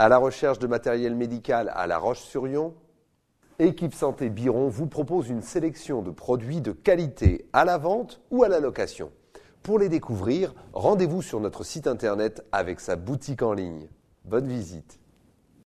à la recherche de matériel médical à La Roche-sur-Yon, Équipe Santé Biron vous propose une sélection de produits de qualité à la vente ou à la location. Pour les découvrir, rendez-vous sur notre site internet avec sa boutique en ligne. Bonne visite